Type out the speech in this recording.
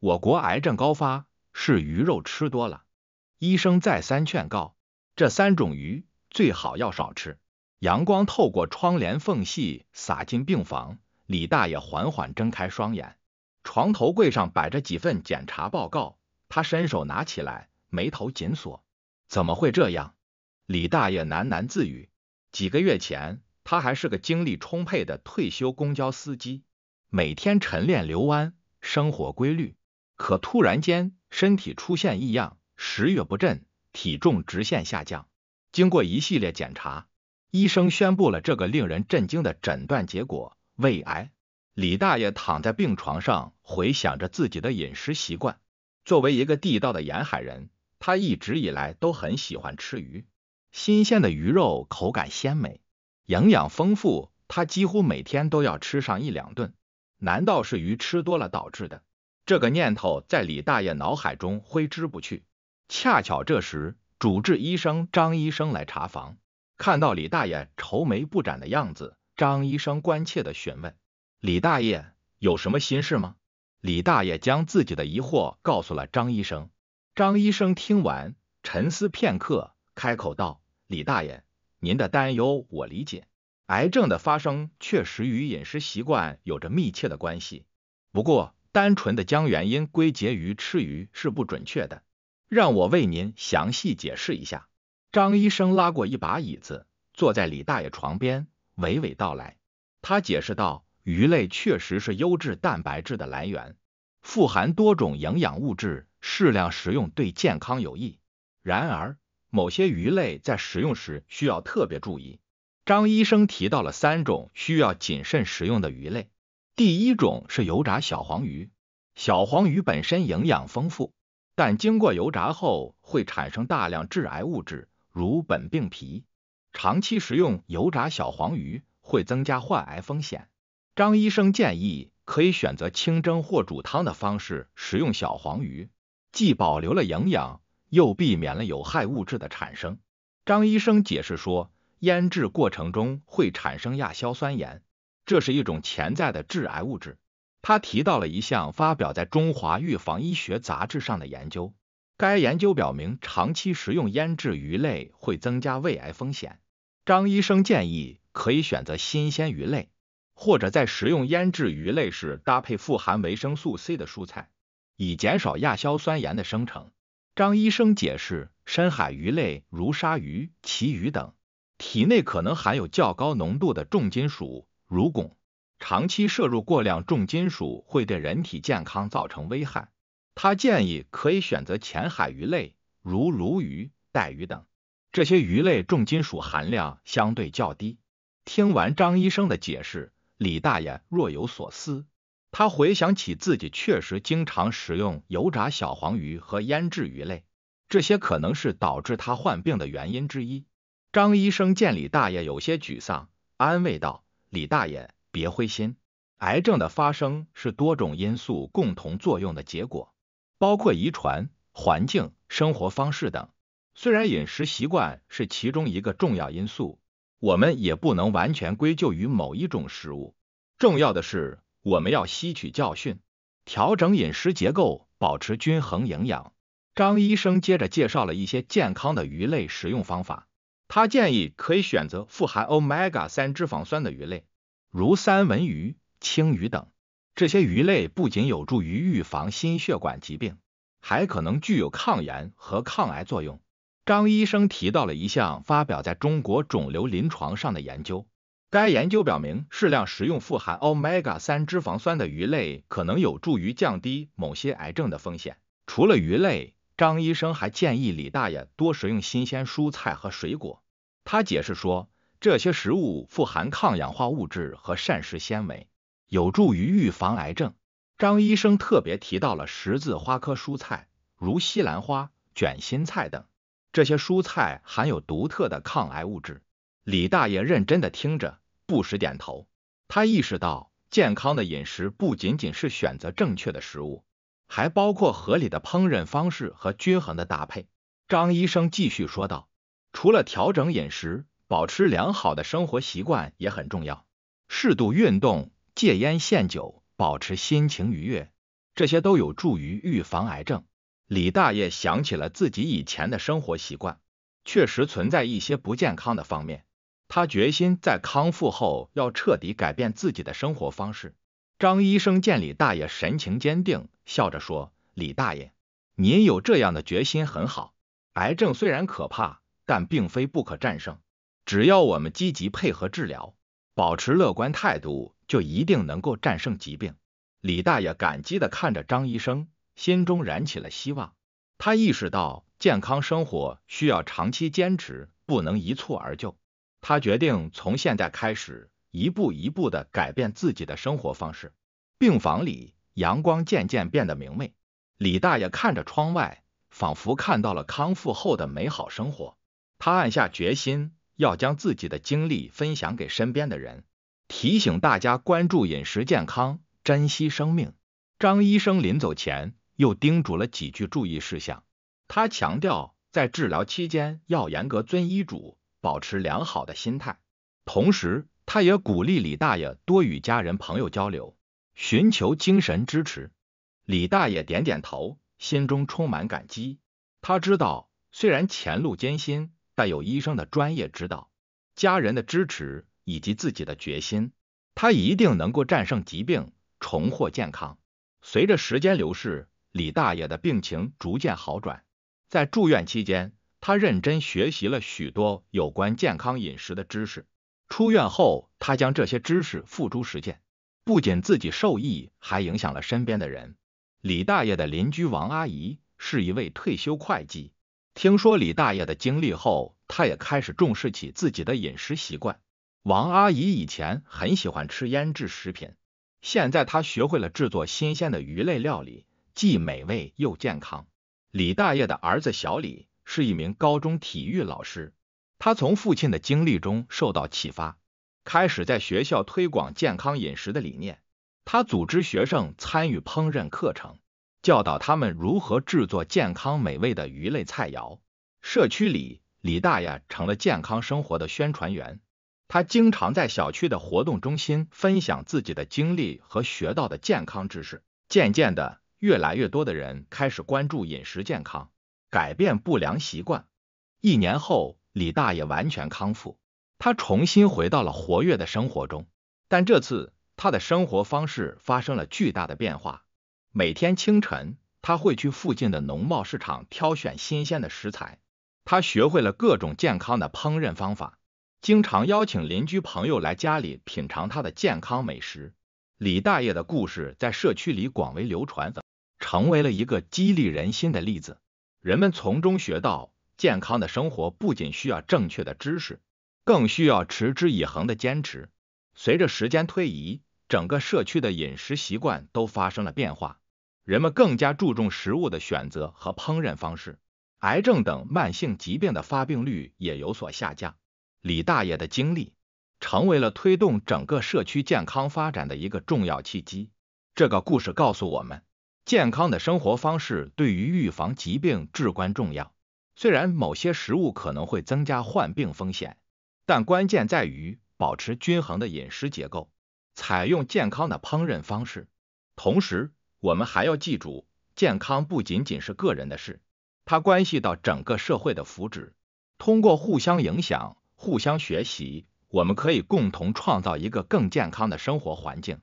我国癌症高发是鱼肉吃多了，医生再三劝告，这三种鱼最好要少吃。阳光透过窗帘缝隙洒进病房，李大爷缓缓睁开双眼。床头柜上摆着几份检查报告，他伸手拿起来，眉头紧锁：“怎么会这样？”李大爷喃喃自语。几个月前，他还是个精力充沛的退休公交司机，每天晨练遛弯，生活规律。可突然间，身体出现异样，食欲不振，体重直线下降。经过一系列检查，医生宣布了这个令人震惊的诊断结果：胃癌。李大爷躺在病床上，回想着自己的饮食习惯。作为一个地道的沿海人，他一直以来都很喜欢吃鱼。新鲜的鱼肉口感鲜美，营养丰富，他几乎每天都要吃上一两顿。难道是鱼吃多了导致的？这个念头在李大爷脑海中挥之不去。恰巧这时，主治医生张医生来查房，看到李大爷愁眉不展的样子，张医生关切的询问：“李大爷有什么心事吗？”李大爷将自己的疑惑告诉了张医生。张医生听完，沉思片刻，开口道：“李大爷，您的担忧我理解。癌症的发生确实与饮食习惯有着密切的关系，不过。”单纯的将原因归结于吃鱼是不准确的。让我为您详细解释一下。张医生拉过一把椅子，坐在李大爷床边，娓娓道来。他解释道：“鱼类确实是优质蛋白质的来源，富含多种营养物质，适量食用对健康有益。然而，某些鱼类在食用时需要特别注意。”张医生提到了三种需要谨慎食用的鱼类。第一种是油炸小黄鱼，小黄鱼本身营养丰富，但经过油炸后会产生大量致癌物质，如苯并芘。长期食用油炸小黄鱼会增加患癌风险。张医生建议可以选择清蒸或煮汤的方式食用小黄鱼，既保留了营养，又避免了有害物质的产生。张医生解释说，腌制过程中会产生亚硝酸盐。这是一种潜在的致癌物质。他提到了一项发表在《中华预防医学杂志》上的研究，该研究表明，长期食用腌制鱼类会增加胃癌风险。张医生建议可以选择新鲜鱼类，或者在食用腌制鱼类时搭配富含维生素 C 的蔬菜，以减少亚硝酸盐的生成。张医生解释，深海鱼类如鲨鱼、旗鱼等，体内可能含有较高浓度的重金属。如汞，长期摄入过量重金属会对人体健康造成危害。他建议可以选择浅海鱼类，如鲈鱼、带鱼等，这些鱼类重金属含量相对较低。听完张医生的解释，李大爷若有所思。他回想起自己确实经常食用油炸小黄鱼和腌制鱼类，这些可能是导致他患病的原因之一。张医生见李大爷有些沮丧，安慰道。李大爷，别灰心。癌症的发生是多种因素共同作用的结果，包括遗传、环境、生活方式等。虽然饮食习惯是其中一个重要因素，我们也不能完全归咎于某一种食物。重要的是，我们要吸取教训，调整饮食结构，保持均衡营养。张医生接着介绍了一些健康的鱼类食用方法。他建议可以选择富含 omega-3 脂肪酸的鱼类，如三文鱼、青鱼等。这些鱼类不仅有助于预防心血管疾病，还可能具有抗炎和抗癌作用。张医生提到了一项发表在中国肿瘤临床上的研究，该研究表明，适量食用富含 omega-3 脂肪酸的鱼类可能有助于降低某些癌症的风险。除了鱼类，张医生还建议李大爷多食用新鲜蔬菜和水果。他解释说，这些食物富含抗氧化物质和膳食纤维，有助于预防癌症。张医生特别提到了十字花科蔬菜，如西兰花、卷心菜等，这些蔬菜含有独特的抗癌物质。李大爷认真的听着，不时点头。他意识到，健康的饮食不仅仅是选择正确的食物。还包括合理的烹饪方式和均衡的搭配。张医生继续说道：“除了调整饮食，保持良好的生活习惯也很重要。适度运动、戒烟限酒、保持心情愉悦，这些都有助于预防癌症。”李大爷想起了自己以前的生活习惯，确实存在一些不健康的方面。他决心在康复后要彻底改变自己的生活方式。张医生见李大爷神情坚定，笑着说：“李大爷，您有这样的决心很好。癌症虽然可怕，但并非不可战胜。只要我们积极配合治疗，保持乐观态度，就一定能够战胜疾病。”李大爷感激的看着张医生，心中燃起了希望。他意识到健康生活需要长期坚持，不能一蹴而就。他决定从现在开始。一步一步的改变自己的生活方式。病房里，阳光渐渐变得明媚。李大爷看着窗外，仿佛看到了康复后的美好生活。他暗下决心，要将自己的经历分享给身边的人，提醒大家关注饮食健康，珍惜生命。张医生临走前又叮嘱了几句注意事项。他强调，在治疗期间要严格遵医嘱，保持良好的心态，同时。他也鼓励李大爷多与家人朋友交流，寻求精神支持。李大爷点点头，心中充满感激。他知道，虽然前路艰辛，但有医生的专业指导、家人的支持以及自己的决心，他一定能够战胜疾病，重获健康。随着时间流逝，李大爷的病情逐渐好转。在住院期间，他认真学习了许多有关健康饮食的知识。出院后，他将这些知识付诸实践，不仅自己受益，还影响了身边的人。李大爷的邻居王阿姨是一位退休会计，听说李大爷的经历后，她也开始重视起自己的饮食习惯。王阿姨以前很喜欢吃腌制食品，现在她学会了制作新鲜的鱼类料理，既美味又健康。李大爷的儿子小李是一名高中体育老师。他从父亲的经历中受到启发，开始在学校推广健康饮食的理念。他组织学生参与烹饪课程，教导他们如何制作健康美味的鱼类菜肴。社区里，李大爷成了健康生活的宣传员。他经常在小区的活动中心分享自己的经历和学到的健康知识。渐渐的，越来越多的人开始关注饮食健康，改变不良习惯。一年后。李大爷完全康复，他重新回到了活跃的生活中。但这次他的生活方式发生了巨大的变化。每天清晨，他会去附近的农贸市场挑选新鲜的食材。他学会了各种健康的烹饪方法，经常邀请邻居朋友来家里品尝他的健康美食。李大爷的故事在社区里广为流传，成为了一个激励人心的例子。人们从中学到。健康的生活不仅需要正确的知识，更需要持之以恒的坚持。随着时间推移，整个社区的饮食习惯都发生了变化，人们更加注重食物的选择和烹饪方式，癌症等慢性疾病的发病率也有所下降。李大爷的经历成为了推动整个社区健康发展的一个重要契机。这个故事告诉我们，健康的生活方式对于预防疾病至关重要。虽然某些食物可能会增加患病风险，但关键在于保持均衡的饮食结构，采用健康的烹饪方式。同时，我们还要记住，健康不仅仅是个人的事，它关系到整个社会的福祉。通过互相影响、互相学习，我们可以共同创造一个更健康的生活环境。